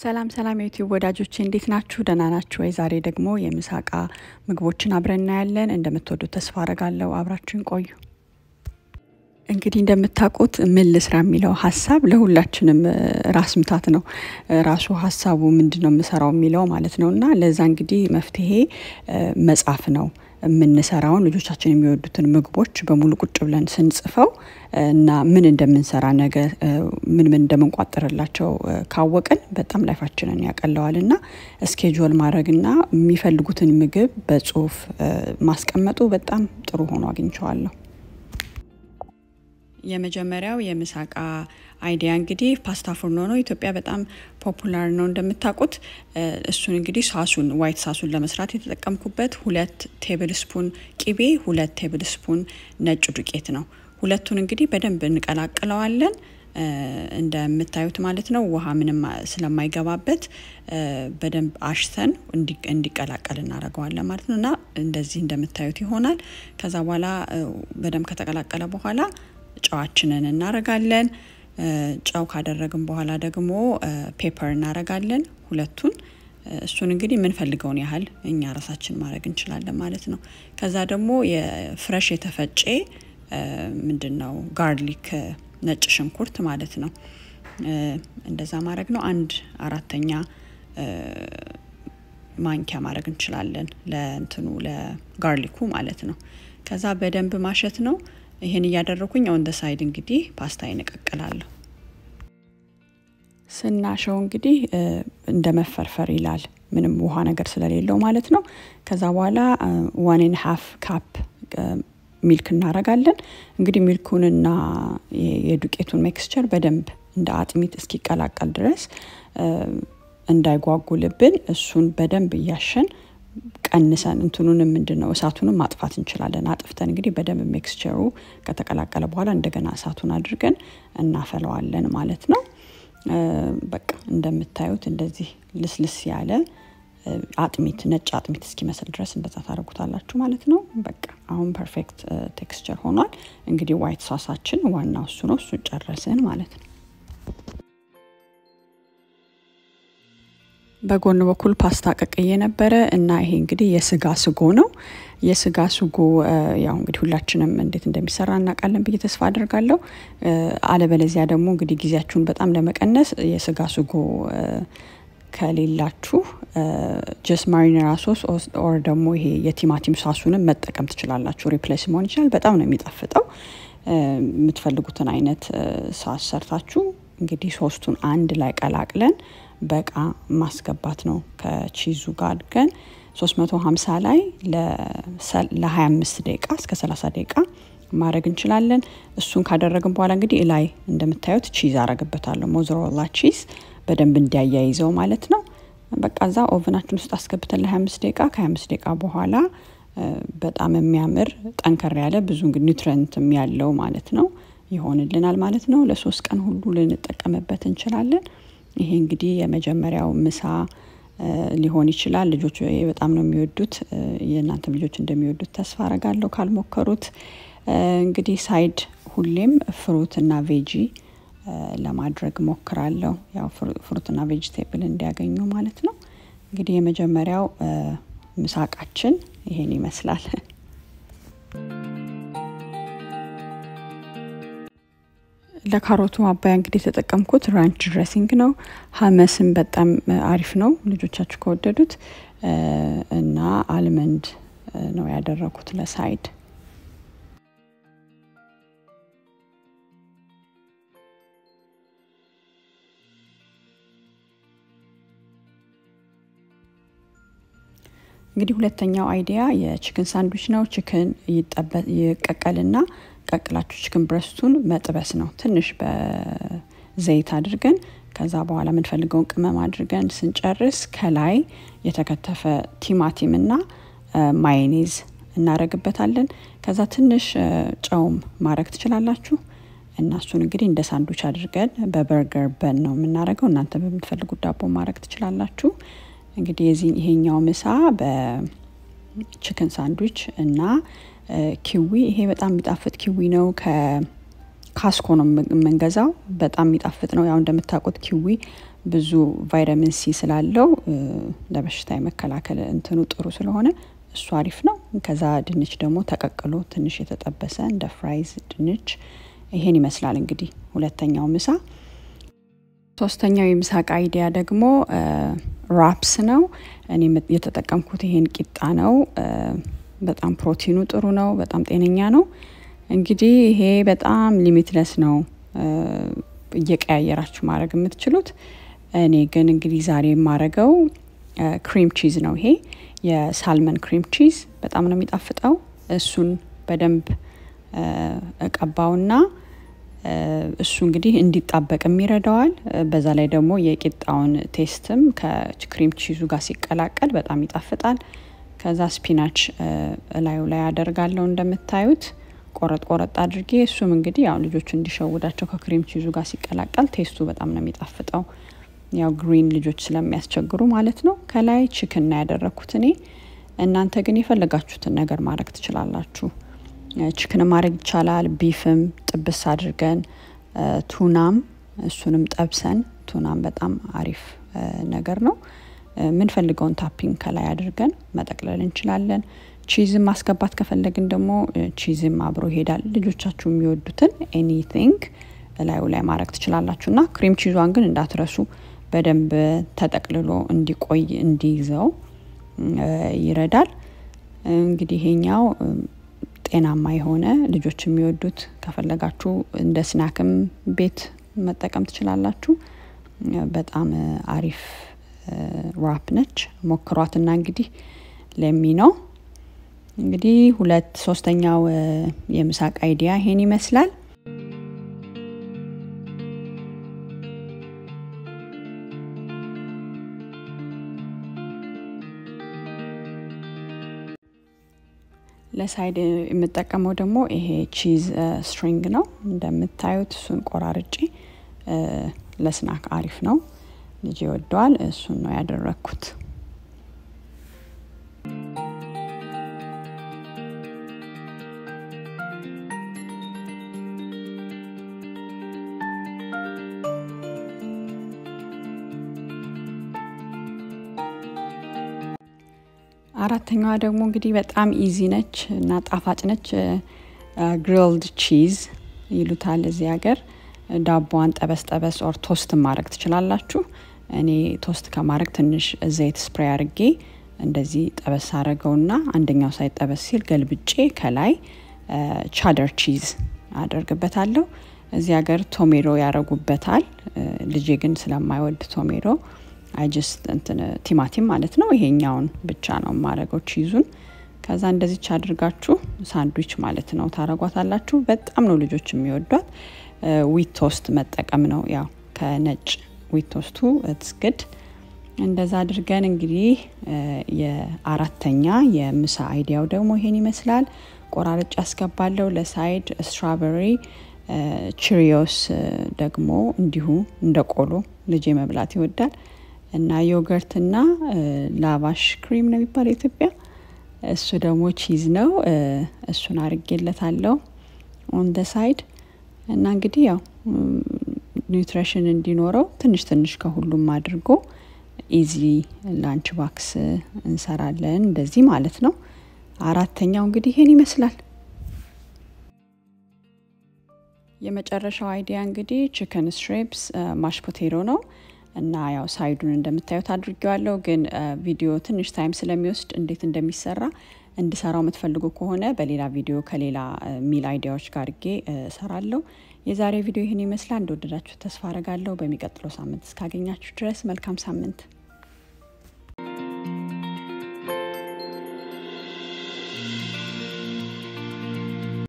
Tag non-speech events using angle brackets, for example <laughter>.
ሰላም ሰላም የዩቲዩብ ወዳጆች እንዴት ናችሁ? ደህና ናችሁ ወይ? ዛሬ ደግሞ የምሳ እቃ ምግቦችን አብረን እናያለን። እንደምትወዱት ተስፋ አረጋለሁ። አብራችሁን ቆዩ። እንግዲህ እንደምታውቁት ምን ልስራ የሚለው ሀሳብ ለሁላችንም ራስ ምታት ነው። ራሱ ሀሳቡ ምንድን ነው የምሰራው የሚለው ማለት ነው እና ለዛ እንግዲህ መፍትሄ መጻፍ ነው። የምንሰራውን ልጆቻችን የሚወዱትን ምግቦች በሙሉ ቁጭ ብለን ስንጽፈው እና ምን እንደምንሰራ ነገ ምን ምን እንደምንቋጥርላቸው ካወቅን በጣም ላይፋችንን ያቀለዋል እና ማድረግ ማድረግና የሚፈልጉትን ምግብ በጽሁፍ ማስቀመጡ በጣም ጥሩ ሆኖ አግኝቸዋለሁ። የመጀመሪያው የምሳቃ አይዲያ እንግዲህ ፓስታ ፉርኖ ነው። ኢትዮጵያ በጣም ፖፑላር ነው እንደምታውቁት። እሱን እንግዲህ ሳሱን ዋይት ሳሱን ለመስራት የተጠቀምኩበት ሁለት ቴብል ስፑን ቂቤ፣ ሁለት ቴብል ስፑን ነጭ ዱቄት ነው። ሁለቱን እንግዲህ በደንብ እንቀላቅለዋለን እንደምታዩት ማለት ነው። ውሃ ምንም ስለማይገባበት በደንብ አሽተን እንዲቀላቀል እናደርገዋለን ማለት ነው እና እንደዚህ እንደምታዩት ይሆናል። ከዛ በኋላ በደንብ ከተቀላቀለ በኋላ ጨዋችንን እናረጋለን። ጨው ካደረግን በኋላ ደግሞ ፔፐር እናረጋለን ሁለቱን። እሱን እንግዲህ የምንፈልገውን ያህል እኛ ራሳችን ማድረግ እንችላለን ማለት ነው። ከዛ ደግሞ የፍረሽ የተፈጨ ምንድን ነው ጋርሊክ ነጭ ሽንኩርት ማለት ነው። እንደዛ ማድረግ ነው። አንድ አራተኛ ማንኪያ ማድረግ እንችላለን ለእንትኑ ለጋርሊኩ ማለት ነው። ከዛ በደንብ ማሸት ነው። ይሄን እያደረኩኝ ኦን ደ ሳይድ እንግዲህ ፓስታ እቀቅላለሁ። ስናሸው እንግዲህ እንደ መፈርፈር ይላል ምንም ውሃ ነገር ስለሌለው ማለት ነው። ከዛ በኋላ ዋን ኤን ሀፍ ካፕ ሚልክ እናረጋለን። እንግዲህ ሚልኩንና የዱቄቱን ሜክስቸር በደንብ እንደ አጥሚት እስኪቀላቀል ድረስ እንዳይጓጉልብን እሱን በደንብ እያሸን ቀንሰን እንትኑንም ምንድነው እሳቱንም ማጥፋት እንችላለን። አጥፍተን እንግዲህ በደንብ ሚክስቸሩ ከተቀላቀለ በኋላ እንደገና እሳቱን አድርገን እናፈለዋለን ማለት ነው። በቃ እንደምታዩት እንደዚህ ልስልስ ያለ አጥሚት ነጭ አጥሚት እስኪመስል ድረስ እንደዛ ታደርጉታላችሁ ማለት ነው። በቃ አሁን ፐርፌክት ቴክስቸር ሆኗል። እንግዲህ ዋይት ሳሳችን ዋናው እሱ ነው። እሱን ጨረስን ማለት ነው። በጎን በኩል ፓስታ ቀቅዬ ነበረ እና ይሄ እንግዲህ የስጋ ስጎ ነው። የስጋ ስጎ ያው እንግዲህ ሁላችንም እንዴት እንደሚሰራ እናውቃለን ብዬ ተስፋ አድርጋለሁ። አለበለዚያ ደግሞ እንግዲህ ጊዜያችሁን በጣም ለመቀነስ የስጋ ስጎ ከሌላችሁ ጀስ ማሪነራ ሶስ ኦር ደግሞ ይሄ የቲማቲም ሳሱንም መጠቀም ትችላላችሁ። ሪፕሌስ መሆን ይችላል። በጣም ነው የሚጣፍጠው። የምትፈልጉትን አይነት ሳስ ሰርታችሁ እንግዲህ ሶስቱን አንድ ላይ ቀላቅለን በቃ ማስገባት ነው። ከቺዙ ጋር ግን 350 ላይ ለ25 ደቂቃ እስከ 30 ደቂቃ ማድረግ እንችላለን። እሱን ካደረግን በኋላ እንግዲህ ላይ እንደምታዩት ቺዝ አረግበታለሁ። ሞዘሮላ ቺዝ በደንብ እንዲያያይዘው ማለት ነው። በቃ እዛ ኦቨናችን ውስጥ አስገብተን ለ25 ደቂቃ ከ25 ደቂቃ በኋላ በጣም የሚያምር ጠንከር ያለ ብዙ ኒውትረንትም ያለው ማለት ነው ይሆንልናል ማለት ነው። ለሶስት ቀን ሁሉ ልንጠቀምበት እንችላለን። ይሄ እንግዲህ የመጀመሪያው ምሳ ሊሆን ይችላል። ልጆች በጣም ነው የሚወዱት። የእናንተም ልጆች እንደሚወዱት ተስፋ አረጋለሁ ካልሞከሩት። እንግዲህ ሳይድ ሁሌም ፍሩት እና ቬጂ ለማድረግ ሞክራለሁ። ያው ፍሩትና ቬጅቴብል እንዲያገኙ ማለት ነው። እንግዲህ የመጀመሪያው ምሳቃችን ይሄን ይመስላል። <laughs> ለካሮቱ ማባያ እንግዲህ የተጠቀምኩት ራንች ድሬሲንግ ነው። ሀመስም በጣም አሪፍ ነው፣ ልጆቻችሁ ከወደዱት እና አልመንድ ነው ያደረኩት ለሳይድ። እንግዲህ ሁለተኛው አይዲያ የችክን ሳንዱች ነው። ችክን ይቀቀልና ቀቅላችሁ ችክን ብረስቱን መጥበስ ነው። ትንሽ በዘይት አድርገን ከዛ በኋላ የምንፈልገውን ቅመም አድርገን ስንጨርስ ከላይ የተከተፈ ቲማቲም እና ማይኔዝ እናረግበታለን። ከዛ ትንሽ ጨውም ማድረግ ትችላላችሁ እና እሱን እንግዲህ እንደ ሳንዱች አድርገን በበርገር በን ነው የምናደርገው። እናንተ በምትፈልጉት ዳቦ ማድረግ ትችላላችሁ። እንግዲህ የዚህ ይሄኛው ምሳ በችክን ሳንዱች እና ኪዊ ይሄ በጣም የሚጣፍጥ ኪዊ ነው። ከካስኮ ነው የምንገዛው። በጣም የሚጣፍጥ ነው። ያው እንደምታውቁት ኪዊ ብዙ ቫይታሚን ሲ ስላለው ለበሽታ የመከላከል እንትኑ ጥሩ ስለሆነ እሱ አሪፍ ነው። ከዛ ድንች ደግሞ ተቀቅሎ ትንሽ የተጠበሰ እንደ ፍራይዝ ድንች ይሄን ይመስላል እንግዲህ ሁለተኛው ምሳ። ሶስተኛው የምሳቅ አይዲያ ደግሞ ራፕስ ነው። እኔ የተጠቀምኩት ይሄን ቂጣ ነው። በጣም ፕሮቲኑ ጥሩ ነው፣ በጣም ጤነኛ ነው። እንግዲህ ይሄ በጣም ሊሚትለስ ነው እየቀያየራችሁ ማድረግ የምትችሉት። እኔ ግን እንግዲህ ዛሬ የማረገው ክሪም ቺዝ ነው። ይሄ የሳልመን ክሪም ቺዝ በጣም ነው የሚጣፍጠው። እሱን በደንብ እቀባውና እሱ እንግዲህ እንዲጣበቅም ይረዳዋል። በዛ ላይ ደግሞ የቂጣውን ቴስትም ከክሪም ቺዙ ጋር ሲቀላቀል በጣም ይጣፍጣል። ከዛ ስፒናች እላዩ ላይ አደርጋለሁ እንደምታዩት ቆረጥ ቆረጥ አድርጌ እሱም እንግዲህ ያው ልጆቹ እንዲሸውዳቸው ከክሬም ቺዙ ጋር ሲቀላቀል ቴስቱ በጣም ነው የሚጣፍጠው። ያው ግሪን ልጆች ስለሚያስቸግሩ ማለት ነው። ከላይ ችክን ነው ያደረግኩት እኔ። እናንተ ግን የፈለጋችሁትን ነገር ማድረግ ትችላላችሁ። ችክን ማድረግ ይቻላል። ቢፍም ጥብስ አድርገን ቱናም እሱንም ጠብሰን ቱናም በጣም አሪፍ ነገር ነው። የምንፈልገውን ታፒንግ ከላይ አድርገን መጠቅለል እንችላለን። ቺዝን ማስገባት ከፈለግን ደግሞ ቺዝም አብሮ ይሄዳል። ልጆቻችሁ የሚወዱትን ኤኒቲንግ እላዩ ላይ ማድረግ ትችላላችሁ እና ክሪም ቺዟን ግን እንዳትረሱ በደንብ ተጠቅልሎ እንዲቆይ እንዲይዘው ይረዳል። እንግዲህ ይሄኛው ጤናማ የሆነ ልጆች የሚወዱት ከፈለጋችሁ እንደ ስናክም ቤት መጠቀም ትችላላችሁ። በጣም አሪፍ ራፕ ነች። ሞክሯትና እንግዲህ ለሚ ነው እንግዲህ ሁለት ሶስተኛው የምሳቅ አይዲያ ይሄን ይመስላል። ለሳይድ የምጠቀመው ደግሞ ይሄ ቺዝ ስትሪንግ ነው። እንደምታዩት እሱን ቆራርጬ ለስናክ አሪፍ ነው። ልጅ ይወደዋል። እሱን ነው ያደረግኩት። አራተኛዋ ደግሞ እንግዲህ በጣም ኢዚ ነች እና ጣፋጭ ነች። ግሪልድ ቺዝ ይሉታል እዚህ ሀገር። ዳቦዋን ጠበስ ጠበስ ኦር ቶስት ማድረግ ትችላላችሁ። እኔ ቶስት ከማድረግ ትንሽ ዘይት ስፕሬ አድርጌ እንደዚህ ጠበስ አረገውና አንደኛው ሳይት ጠበስ ሲል ገልብጬ ከላይ ቻደር ቺዝ አደርግበታለሁ። እዚህ ሀገር ቶሜሮ ያደርጉበታል። ልጄ ግን ስለማይወድ ቶሜሮ አይጅስት እንትን ቲማቲም ማለት ነው። ይሄኛውን ብቻ ነው የማረገው ቺዙን። ከዛ እንደዚች አድርጋችሁ ሳንድዊች ማለት ነው ታረጓታላችሁ። በጣም ነው ልጆች የሚወዷት። ዊት ቶስት መጠቀም ነው ያው ከነጭ ዊቶስቱ ትስግድ እንደዛ አድርገን እንግዲህ የአራተኛ የምሳ አይዲያው ደግሞ ይሄን ይመስላል። ቆራርጭ ያስገባለው ለሳይድ ስትራበሪ ችሪዮስ ደግሞ እንዲሁ እንደ ቆሎ ልጄ መብላት ይወዳል እና ዮገርትና ላቫሽ ክሪም ነው የሚባለው ኢትዮጵያ። እሱ ደግሞ ቺዝ ነው። እሱን አርጌለታለው ኦን ደ ሳይድ እና እንግዲህ ያው ኒውትሪሽን እንዲኖረው ትንሽ ትንሽ ከሁሉም አድርጎ ኢዚ ላንች ባክስ እንሰራለን እንደዚህ ማለት ነው። አራተኛው እንግዲህ ይሄን ይመስላል። የመጨረሻው አይዲያ እንግዲህ ቺከን ስትሪፕስ ማሽ ፖቴሮ ነው እና ያው ሳይዱን እንደምታዩት አድርጌዋለሁ፣ ግን ቪዲዮ ትንሽ ታይም ስለሚወስድ እንዴት እንደሚሰራ እንድሰራው የምትፈልጉ ከሆነ በሌላ ቪዲዮ ከሌላ ሚል አይዲያዎች ጋር ጌ እሰራለሁ። የዛሬ ቪዲዮ ይህን ይመስላል። እንደወደዳችሁ ተስፋ አረጋለሁ። በሚቀጥለው ሳምንት እስካገኛችሁ ድረስ መልካም ሳምንት